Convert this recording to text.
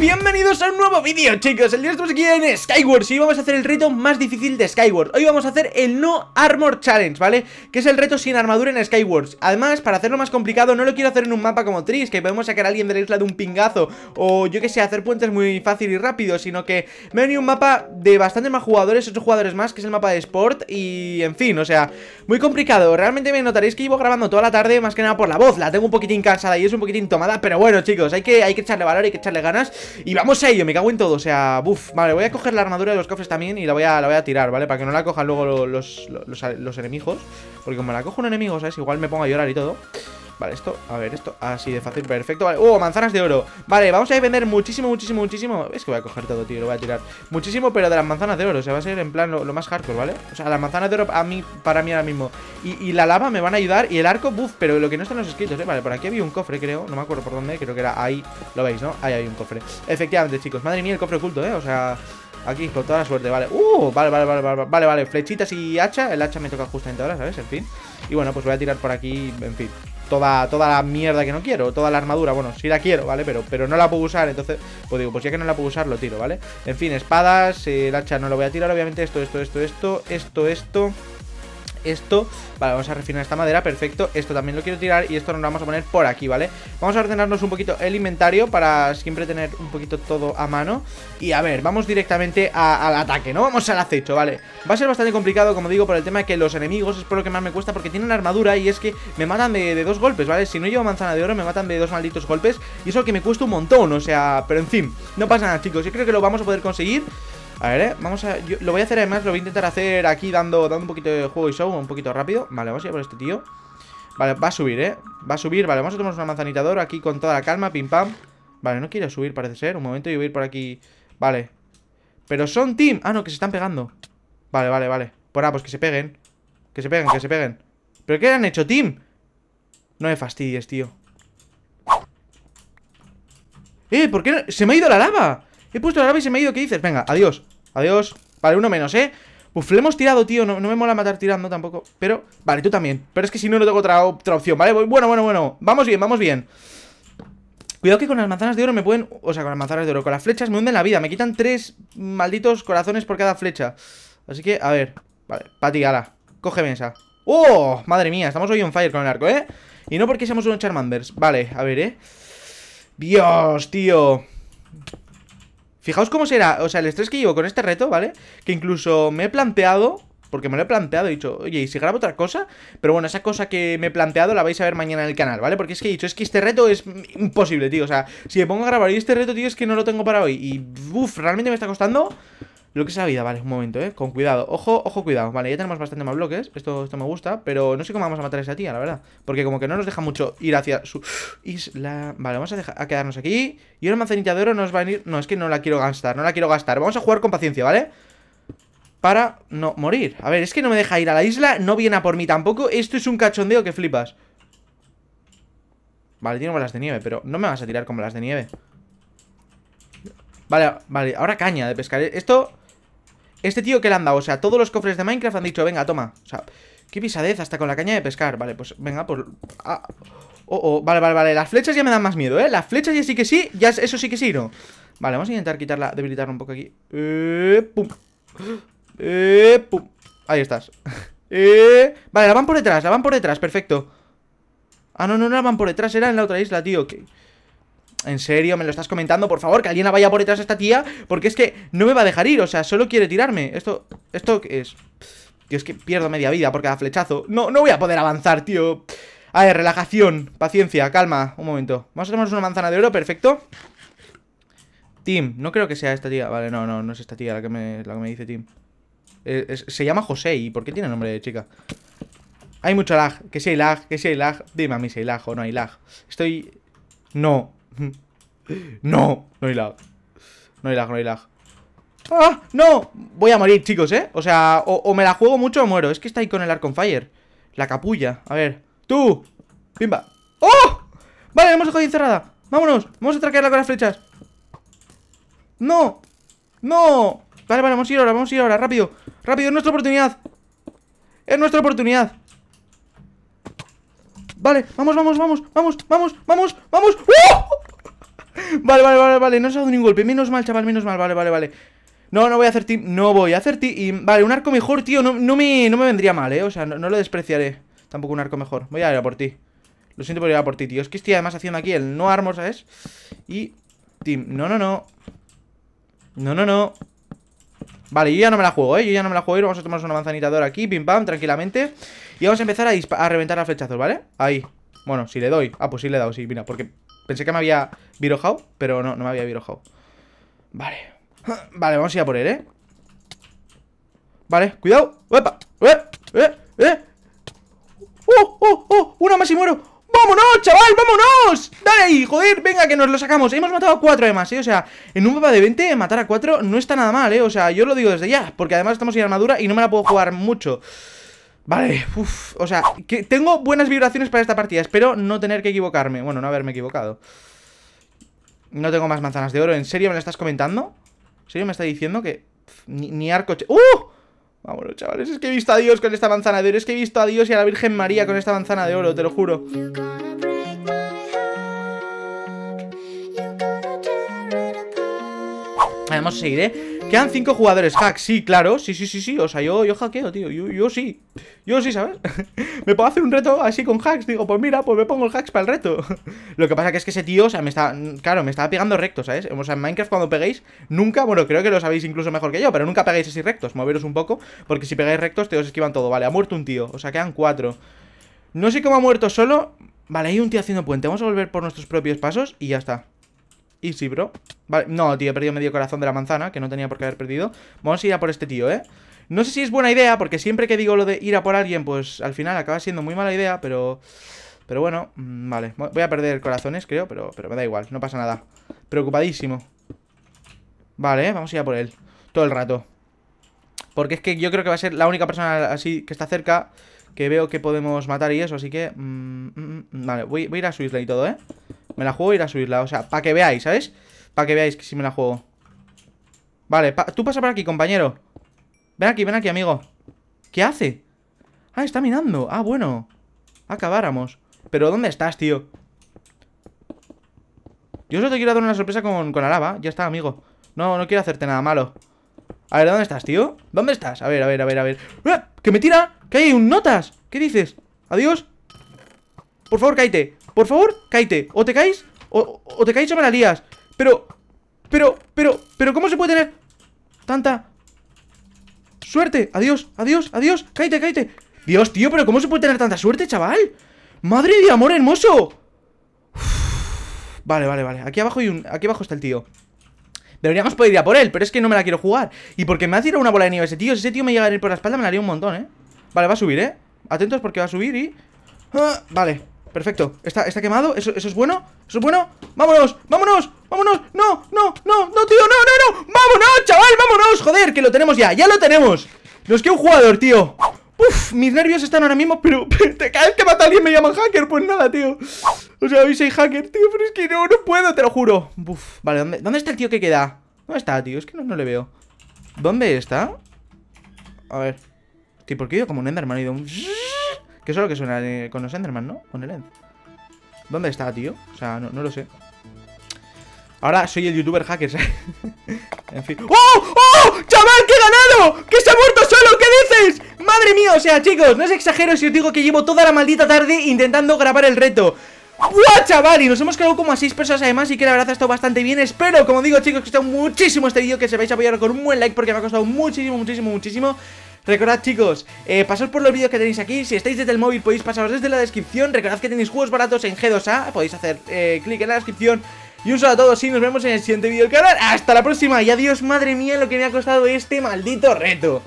bienvenidos a un nuevo vídeo, chicos El día estamos aquí en Skyward y vamos a hacer el reto más difícil de Skyward Hoy vamos a hacer el No Armor Challenge, ¿vale? Que es el reto sin armadura en Skyward Además, para hacerlo más complicado, no lo quiero hacer en un mapa como Tris Que podemos sacar a alguien de la isla de un pingazo O yo que sé, hacer puentes muy fácil y rápido Sino que me ha venido un mapa de bastantes más jugadores, Otros jugadores más Que es el mapa de Sport y en fin, o sea, muy complicado Realmente me notaréis que llevo grabando toda la tarde, más que nada por la voz La tengo un poquitín cansada y es un poquitín tomada Pero bueno, chicos, hay que, hay que echarle valor, hay que echarle ganas y vamos a ello, me cago en todo, o sea, buf Vale, voy a coger la armadura de los cofres también y la voy a, la voy a tirar, ¿vale? Para que no la cojan luego los, los, enemigos Porque como la cojo un enemigo, ¿sabes? Igual me pongo a llorar y todo Vale, esto, a ver, esto Así de fácil, perfecto, vale, uh, Manzanas de oro Vale, vamos a vender muchísimo, muchísimo, muchísimo Es que voy a coger todo, tío, lo voy a tirar Muchísimo, pero de las manzanas de oro, o sea, va a ser en plan lo, más hardcore, ¿vale? O sea, las manzanas de oro a mí, para mí ahora mismo y, la lava me van a ayudar Y el arco, buff, pero lo que no están los escritos, ¿eh? Vale, por aquí había un cofre, creo, no me acuerdo por dónde Creo que era ahí, lo veis, ¿no? Ahí hay un cofre Efectivamente, chicos, madre mía, el cofre oculto, ¿eh? O sea... Aquí, con toda la suerte, vale Uh, vale, vale, vale, vale, vale, vale Flechitas y hacha El hacha me toca justamente ahora, ¿sabes? En fin Y bueno, pues voy a tirar por aquí, en fin toda, toda la mierda que no quiero, toda la armadura, bueno, sí la quiero, ¿vale? Pero, pero no la puedo usar, entonces, pues digo, pues ya que no la puedo usar, lo tiro, ¿vale? En fin, espadas, eh, el hacha no lo voy a tirar, obviamente, esto, esto, esto, esto, esto, esto esto, vale, vamos a refinar esta madera, perfecto, esto también lo quiero tirar y esto nos lo vamos a poner por aquí, ¿vale? Vamos a ordenarnos un poquito el inventario para siempre tener un poquito todo a mano y a ver, vamos directamente al ataque, ¿no? Vamos al acecho, ¿vale? Va a ser bastante complicado, como digo, por el tema de que los enemigos es por lo que más me cuesta porque tienen armadura y es que me matan de, de dos golpes, ¿vale? Si no llevo manzana de oro me matan de dos malditos golpes y eso que me cuesta un montón, o sea, pero en fin, no pasa nada chicos, yo creo que lo vamos a poder conseguir a ver, ¿eh? Vamos a... lo voy a hacer además, lo voy a intentar hacer aquí dando, dando un poquito de juego y show, un poquito rápido Vale, vamos a ir por este tío Vale, va a subir, ¿eh? Va a subir, vale, vamos a tomar una manzanitadora aquí con toda la calma, pim pam Vale, no quiero subir parece ser, un momento, yo voy por aquí Vale Pero son team, ah no, que se están pegando Vale, vale, vale, por ah, pues que se peguen Que se peguen, que se peguen ¿Pero qué han hecho, team? No me fastidies, tío ¡Eh! ¿Por qué no? ¡Se me ha ido la lava! He puesto la lava y se me ha ido, ¿qué dices? Venga, adiós Adiós. Vale, uno menos, ¿eh? Uf, le hemos tirado, tío. No, me mola matar tirando tampoco. Pero, vale, tú también. Pero es que si no, no tengo otra, otra opción, ¿vale? Bueno, bueno, bueno. Vamos bien, vamos bien. Cuidado que con las manzanas de oro me pueden... O sea, con las manzanas de oro, con las flechas me hunden la vida. Me quitan tres malditos corazones por cada flecha. Así que, a ver. Vale, Pati, gala. Cógeme esa. ¡Oh! Madre mía, estamos hoy on fire con el arco, ¿eh? Y no porque seamos unos Charmanders. Vale, a ver, ¿eh? Dios, tío. Fijaos cómo será, o sea, el estrés que llevo con este reto, ¿vale? Que incluso me he planteado porque me lo he planteado, he dicho, oye, ¿y si grabo otra cosa? Pero bueno, esa cosa que me he planteado la vais a ver mañana en el canal, ¿vale? Porque es que he dicho, es que este reto es imposible, tío. O sea, si me pongo a grabar y este reto, tío, es que no lo tengo para hoy. Y, uff, realmente me está costando lo que es la vida, vale, un momento, eh Con cuidado, ojo, ojo, cuidado Vale, ya tenemos bastante más bloques Esto, esto me gusta Pero no sé cómo vamos a matar a esa tía, la verdad Porque como que no nos deja mucho ir hacia su isla Vale, vamos a, quedarnos aquí Y una manzanita de oro nos va a ir. No, es que no la quiero gastar, no la quiero gastar Vamos a jugar con paciencia, ¿vale? Para no morir A ver, es que no me deja ir a la isla No viene a por mí tampoco Esto es un cachondeo que flipas Vale, tiene balas de nieve Pero no me vas a tirar con balas de nieve Vale, vale, ahora caña de pescar Esto este tío que le han dado, o sea, todos los cofres de Minecraft han dicho, venga, toma. O sea, qué pisadez, hasta con la caña de pescar. Vale, pues venga, pues... Ah, oh, oh, vale, vale, vale. Las flechas ya me dan más miedo, ¿eh? Las flechas ya sí que sí, ya eso sí que sí, ¿no? Vale, vamos a intentar quitarla, debilitarla un poco aquí. Eh, pum. Eh, pum. Ahí estás. Eh, vale, la van por detrás, la van por detrás, perfecto. Ah, no, no, no la van por detrás, era en la otra isla, tío. Que en serio, me lo estás comentando, por favor, que alguien la vaya por detrás a esta tía, porque es que no me va a dejar ir, o sea, solo quiere tirarme. Esto, esto es... Tío, es que pierdo media vida porque cada flechazo. No, no voy a poder avanzar, tío. A ver, relajación, paciencia, calma, un momento. Vamos a tomarnos una manzana de oro, perfecto. Tim, no creo que sea esta tía. Vale, no, no, no es esta tía la que me, la me dice Tim. Eh, se llama José, ¿y por qué tiene nombre de chica? Hay mucho lag, que si hay lag, que si hay lag Dime a mí si hay lag o no hay lag Estoy... No, no, no hay lag. No hay lag, no hay lag. ¡Ah! ¡No! Voy a morir, chicos, ¿eh? O sea, o, me la juego mucho o muero. Es que está ahí con el on Fire. La capulla. A ver. ¡Tú! ¡Pimba! ¡Oh! Vale, hemos dejado encerrada. ¡Vámonos! Vamos a traquearla con las flechas. ¡No! ¡No! Vale, vale, vamos a ir ahora, vamos a ir ahora. ¡Rápido! ¡Rápido! ¡Es nuestra oportunidad! ¡Es nuestra oportunidad! Vale, vamos, vamos, vamos, vamos, vamos, vamos, vamos. ¡Uh! Vale, vale, vale, vale, no se ha dado ningún golpe Menos mal, chaval, menos mal, vale, vale, vale No, no voy a hacer team, no voy a hacer team Vale, un arco mejor, tío, no, me, no me vendría mal, eh O sea, no, lo despreciaré Tampoco un arco mejor, voy a ir a por ti Lo siento por ir a por ti, tío, es que estoy además haciendo aquí El no armor, ¿sabes? Y team, no, no, no No, no, no Vale, yo ya no me la juego, ¿eh? Yo ya no me la juego vamos a tomar una manzanita aquí, pim pam, tranquilamente Y vamos a empezar a, a reventar a flechazos, ¿vale? Ahí, bueno, si le doy Ah, pues sí le he dado, sí, mira, porque Pensé que me había virojado, pero no, no me había virojado. Vale. Vale, vamos a ir a por él, ¿eh? Vale, cuidado. ¡Eh! ¡Oh, ¡Eh! oh, oh! ¡Una más y muero! ¡Vámonos, chaval! ¡Vámonos! ¡Dale ahí! ¡Joder! ¡Venga, que nos lo sacamos! Hemos matado a cuatro, además, ¿eh? O sea, en un mapa de 20, matar a cuatro no está nada mal, ¿eh? O sea, yo lo digo desde ya, porque además estamos sin armadura y no me la puedo jugar mucho. Vale, uff, o sea, que tengo buenas vibraciones para esta partida Espero no tener que equivocarme Bueno, no haberme equivocado No tengo más manzanas de oro ¿En serio me lo estás comentando? ¿En serio me está diciendo que ni, arcoche... arco... ¡Uh! Vámonos, chavales, es que he visto a Dios con esta manzana de oro Es que he visto a Dios y a la Virgen María con esta manzana de oro, te lo juro seguir seguiré. ¿eh? Quedan cinco jugadores hacks, sí, claro. Sí, sí, sí, sí. O sea, yo, yo hackeo, tío. Yo, sí. Yo sí, ¿sabes? me puedo hacer un reto así con hacks. Digo, pues mira, pues me pongo el hacks para el reto. Lo que pasa que es que ese tío, o sea, me está. Claro, me estaba pegando recto, ¿sabes? O sea, en Minecraft cuando peguéis, nunca, bueno, creo que lo sabéis incluso mejor que yo, pero nunca pegáis así rectos. Moveros un poco, porque si pegáis rectos, te os esquivan todo. Vale, ha muerto un tío. O sea, quedan cuatro. No sé cómo ha muerto solo. Vale, hay un tío haciendo puente. Vamos a volver por nuestros propios pasos y ya está. Easy, bro Vale, no, tío, he perdido medio corazón de la manzana Que no tenía por qué haber perdido Vamos a ir a por este tío, ¿eh? No sé si es buena idea Porque siempre que digo lo de ir a por alguien Pues al final acaba siendo muy mala idea Pero... Pero bueno, mm, vale Voy a perder corazones, creo Pero, pero me da igual, no pasa nada Preocupadísimo Vale, ¿eh? vamos a ir a por él Todo el rato Porque es que yo creo que va a ser la única persona así que está cerca Que veo que podemos matar y eso Así que... Mm, mm, vale, voy, voy a ir a su isla y todo, ¿eh? Me la juego ir a subirla, o sea, para que veáis, ¿sabes? Para que veáis que si me la juego Vale, tú pasa por aquí, compañero Ven aquí, ven aquí, amigo ¿Qué hace? Ah, está mirando, ah, bueno Acabáramos Pero ¿dónde estás, tío? Yo solo te quiero dar una sorpresa con, con la lava Ya está, amigo No, no quiero hacerte nada malo A ver, ¿dónde estás, tío? ¿Dónde estás? A ver, a ver, a ver, a ver ¡Eh! ¡Que me tira! ¡Que hay un notas! ¿Qué dices? ¿Adiós? Por favor, caíte, Por favor, caíte O te caís, o, te caes o me la lías. Pero, pero, pero, pero, ¿cómo se puede tener tanta suerte? Adiós, adiós, adiós. Caite, cáete. Dios, tío, pero ¿cómo se puede tener tanta suerte, chaval? ¡Madre de amor hermoso! Vale, vale, vale. Aquí abajo, hay un... Aquí abajo está el tío. Deberíamos poder ir a por él, pero es que no me la quiero jugar. Y porque me ha tirado una bola de nieve ese tío. Si ese tío me llega a ir por la espalda, me la haría un montón, ¿eh? Vale, va a subir, ¿eh? Atentos porque va a subir y... Ah, vale perfecto Está, está quemado, ¿Eso, es bueno, eso es bueno ¡Vámonos, vámonos, vámonos! ¡No, no, no, no, tío, no, no, no! ¡Vámonos, chaval, vámonos! Joder, que lo tenemos ya, ya lo tenemos Nos queda un jugador, tío Uf, mis nervios están ahora mismo, pero, cada vez que mata a alguien me llaman hacker, pues nada, tío O sea, hoy soy hacker, tío, pero es que no, no puedo, te lo juro Uf, vale, ¿dónde, está el tío que queda? ¿Dónde está, tío? Es que no, le veo ¿Dónde está? A ver Tío, ¿por qué yo como un Enderman he ido que es lo que suena eh, con los Enderman, ¿no? Con el End. ¿Dónde está, tío? O sea, no, lo sé. Ahora soy el youtuber hacker, en fin. ¡Oh! ¡Oh! ¡Chaval, qué ganado! ¡Que se ha muerto solo! ¿Qué dices? ¡Madre mía! O sea, chicos, no es exagero si os digo que llevo toda la maldita tarde intentando grabar el reto. ¡Guau, chaval! Y nos hemos quedado como a 6 personas además Y que la verdad ha estado bastante bien Espero, como digo chicos, que os haya muchísimo este vídeo Que se vais a apoyar con un buen like Porque me ha costado muchísimo, muchísimo, muchísimo Recordad chicos, eh, pasad por los vídeos que tenéis aquí Si estáis desde el móvil podéis pasaros desde la descripción Recordad que tenéis juegos baratos en G2A Podéis hacer eh, clic en la descripción y un saludo a todos y nos vemos en el siguiente vídeo del canal. ¡Hasta la próxima! Y adiós, madre mía, lo que me ha costado este maldito reto.